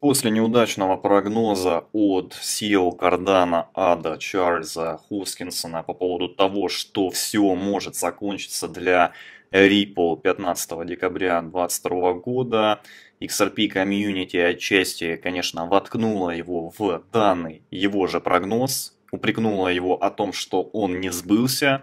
После неудачного прогноза от SEO Кардана Ада Чарльза Хоскинсона по поводу того, что все может закончиться для Ripple 15 декабря 2022 года, XRP комьюнити отчасти, конечно, воткнула его в данный его же прогноз, упрекнула его о том, что он не сбылся,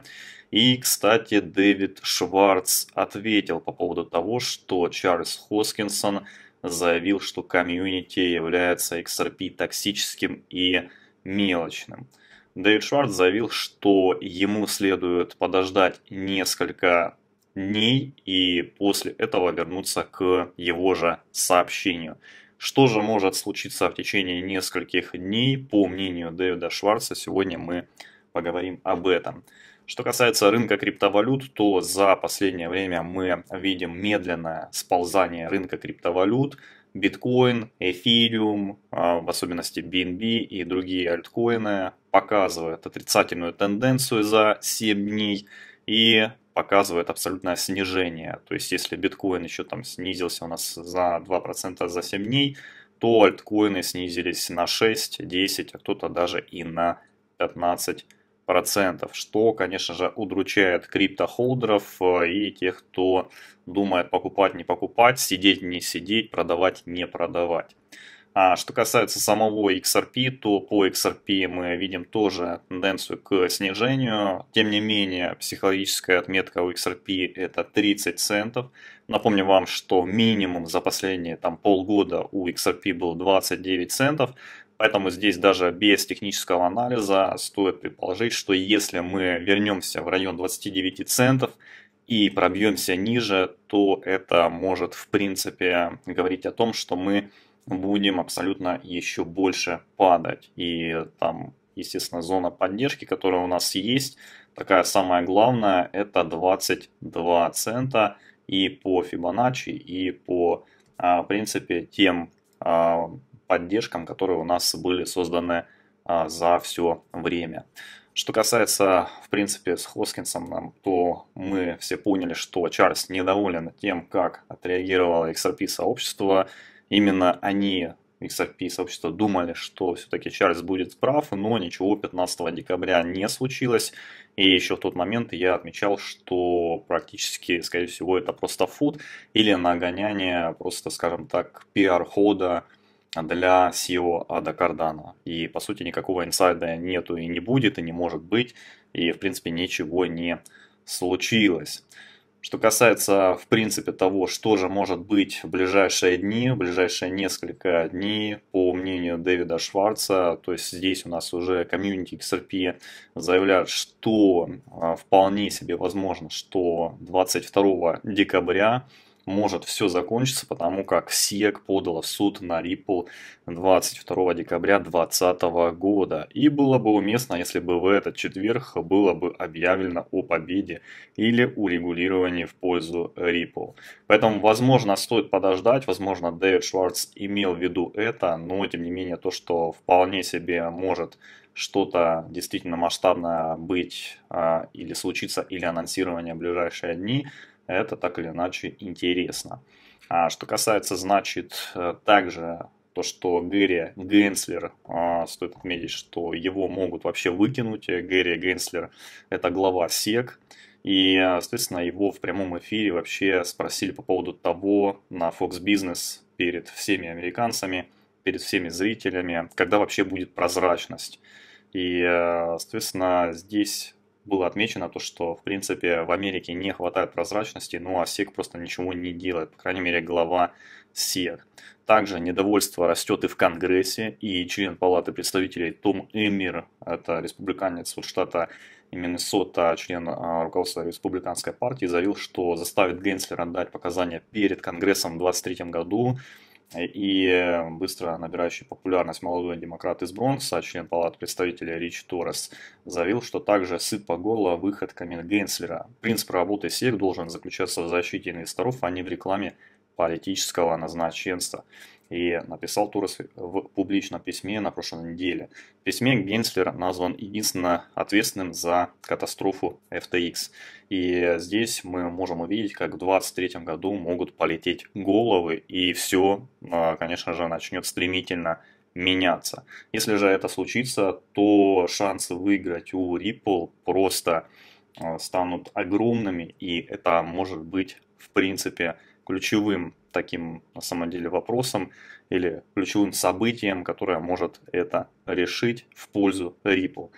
и, кстати, Дэвид Шварц ответил по поводу того, что Чарльз Хоскинсон – заявил, что комьюнити является XRP токсическим и мелочным. Дэвид Шварц заявил, что ему следует подождать несколько дней и после этого вернуться к его же сообщению. Что же может случиться в течение нескольких дней, по мнению Дэвида Шварца, сегодня мы поговорим об этом. Что касается рынка криптовалют, то за последнее время мы видим медленное сползание рынка криптовалют. Биткоин, эфириум, а, в особенности BNB и другие альткоины показывают отрицательную тенденцию за 7 дней и показывают абсолютное снижение. То есть, если биткоин еще там снизился у нас за 2% за 7 дней, то альткоины снизились на 6, 10, а кто-то даже и на 15% процентов, что, конечно же, удручает криптохолдеров э, и тех, кто думает покупать, не покупать, сидеть, не сидеть, продавать, не продавать. А что касается самого XRP, то по XRP мы видим тоже тенденцию к снижению. Тем не менее, психологическая отметка у XRP это 30 центов. Напомню вам, что минимум за последние там, полгода у XRP был 29 центов. Поэтому здесь даже без технического анализа стоит предположить, что если мы вернемся в район 29 центов и пробьемся ниже, то это может в принципе говорить о том, что мы будем абсолютно еще больше падать. И там, естественно, зона поддержки, которая у нас есть, такая самая главная, это 22 цента и по Fibonacci, и по, а, в принципе, тем а, поддержкам, которые у нас были созданы а, за все время. Что касается, в принципе, с Хоскинсом, то мы все поняли, что Чарльз недоволен тем, как отреагировало XRP-сообщество. Именно они, XRP-сообщество, думали, что все-таки Чарльз будет прав, но ничего 15 декабря не случилось. И еще в тот момент я отмечал, что практически, скорее всего, это просто фуд или нагоняние, просто, скажем так, пиар-хода, а, для SEO ада Кардана. И, по сути, никакого инсайда нету и не будет, и не может быть, и, в принципе, ничего не случилось. Что касается, в принципе, того, что же может быть в ближайшие дни, в ближайшие несколько дней, по мнению Дэвида Шварца, то есть здесь у нас уже комьюнити XRP заявляют, что а, вполне себе возможно, что 22 декабря может все закончиться, потому как Сек подала в суд на Ripple 22 декабря 2020 года. И было бы уместно, если бы в этот четверг было бы объявлено о победе или урегулировании в пользу Ripple. Поэтому, возможно, стоит подождать, возможно, Дэвид Шварц имел в виду это, но, тем не менее, то, что вполне себе может что-то действительно масштабное быть а, или случиться, или анонсирование в ближайшие дни – это так или иначе интересно. А что касается, значит, э, также то, что Гэри Генслер, а, стоит отметить, что его могут вообще выкинуть. Гэри Генслер – это глава СЕК, и, э, соответственно, его в прямом эфире вообще спросили по поводу того на Fox Business перед всеми американцами, перед всеми зрителями, когда вообще будет прозрачность. И, э, соответственно, здесь было отмечено то, что, в принципе, в Америке не хватает прозрачности, ну а СЕК просто ничего не делает, по крайней мере, глава СЕК. Также недовольство растет и в Конгрессе, и член Палаты представителей Том Эмир, это республиканец вот штата Миннесота, член а, руководства республиканской партии, заявил, что заставит Генслера дать показания перед Конгрессом в 2023 году, и э, быстро набирающий популярность молодой демократ из Бронкса, член Палат представителей Рич Торрес, заявил, что также сыт по горло выход Камин Гейнслера. Принцип работы СЕК должен заключаться в защите инвесторов, а не в рекламе политического назначенства и написал Турос в публичном письме на прошлой неделе. В письме Генслер назван единственно ответственным за катастрофу FTX. И здесь мы можем увидеть, как в 2023 году могут полететь головы, и все, а, конечно же, начнет стремительно меняться. Если же это случится, то шансы выиграть у Ripple просто а, станут огромными, и это может быть, в принципе, ключевым таким, на самом деле, вопросом или ключевым событием, которое может это решить в пользу Ripple.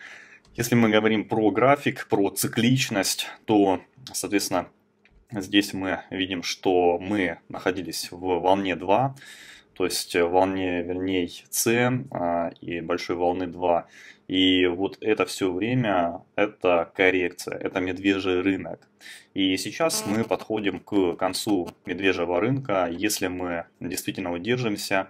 Если мы говорим про график, про цикличность, то, соответственно, здесь мы видим, что мы находились в волне 2, то есть э, волне, вернее, С а, и большой волны 2. И вот это все время, это коррекция, это медвежий рынок. И сейчас мы подходим к концу медвежьего рынка, если мы действительно удержимся,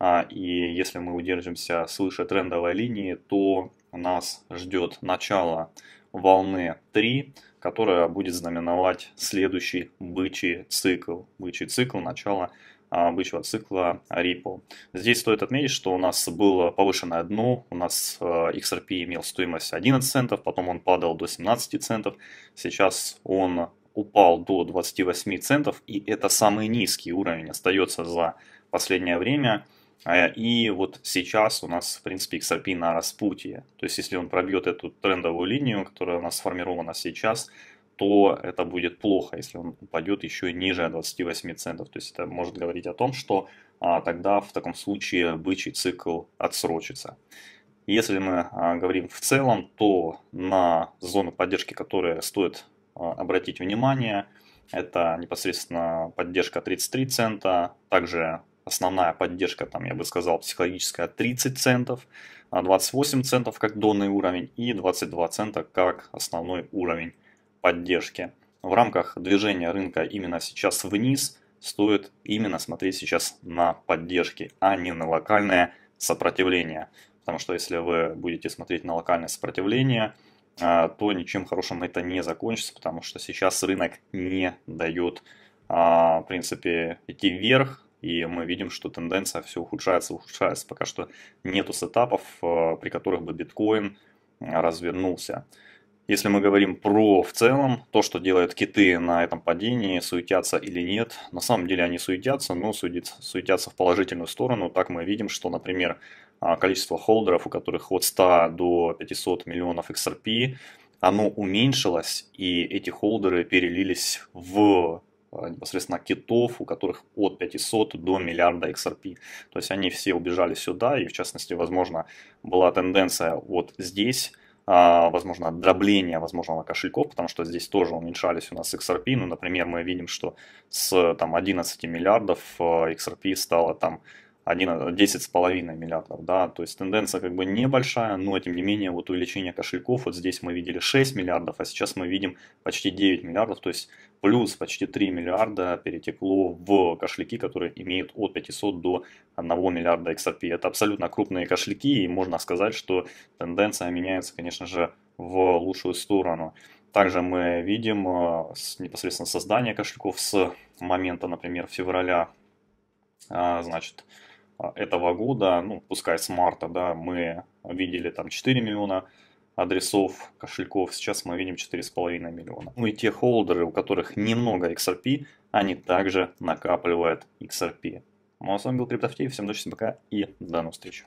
а, и если мы удержимся свыше трендовой линии, то нас ждет начало волны 3, которая будет знаменовать следующий бычий цикл. Бычий цикл начала а, обычного цикла Ripple. А, Здесь стоит отметить, что у нас было повышенное дно, у нас а, XRP имел стоимость 11 центов, потом он падал до 17 центов, сейчас он упал до 28 центов, и это самый низкий уровень остается за последнее время. И вот сейчас у нас, в принципе, XRP на распутье. То есть, если он пробьет эту трендовую линию, которая у нас сформирована сейчас, то это будет плохо, если он упадет еще ниже 28 центов. То есть это может говорить о том, что а, тогда в таком случае бычий цикл отсрочится. Если мы а, говорим в целом, то на зону поддержки, которые стоит а, обратить внимание, это непосредственно поддержка 33 цента, также основная поддержка, там, я бы сказал, психологическая 30 центов, 28 а, центов как донный уровень и 22 цента как основной уровень поддержки. В рамках движения рынка именно сейчас вниз стоит именно смотреть сейчас на поддержки, а не на локальное сопротивление. Потому что если вы будете смотреть на локальное сопротивление, а, то ничем хорошим это не закончится, потому что сейчас рынок не дает, а, в принципе, идти вверх, и мы видим, что тенденция все ухудшается, ухудшается. Пока что нету сетапов, а, при которых бы биткоин развернулся. Если мы говорим про в целом, то, что делают киты на этом падении, суетятся или нет, на самом деле они суетятся, но суетятся в положительную сторону. Так мы видим, что, например, а, количество холдеров, у которых от 100 до 500 миллионов XRP, оно уменьшилось, и эти холдеры перелились в а, непосредственно китов, у которых от 500 до миллиарда XRP. То есть они все убежали сюда, и в частности, возможно, была тенденция вот здесь, а, возможно, дробления, возможного кошельков, потому что здесь тоже уменьшались у нас XRP. Ну, например, мы видим, что с там, 11 миллиардов а, XRP стало там 10,5 э, миллиардов, да, то есть тенденция как бы небольшая, но тем не менее вот увеличение кошельков, вот здесь мы видели 6 миллиардов, а сейчас мы видим почти 9 миллиардов, то есть плюс почти 3 миллиарда перетекло в кошельки, которые имеют от 500 до 1 миллиарда XRP. Это абсолютно крупные кошельки, и можно сказать, что тенденция меняется, конечно же, в лучшую сторону. Также мы видим э, непосредственно создание кошельков с момента, например, февраля, а, значит, этого года, ну, пускай с марта, да, мы видели там 4 миллиона адресов, кошельков, сейчас мы видим 4,5 миллиона. Ну и те холдеры, у которых немного XRP, они также накапливают XRP. Ну а с вами был Криптофтей, всем удачи, пока и до новых встреч.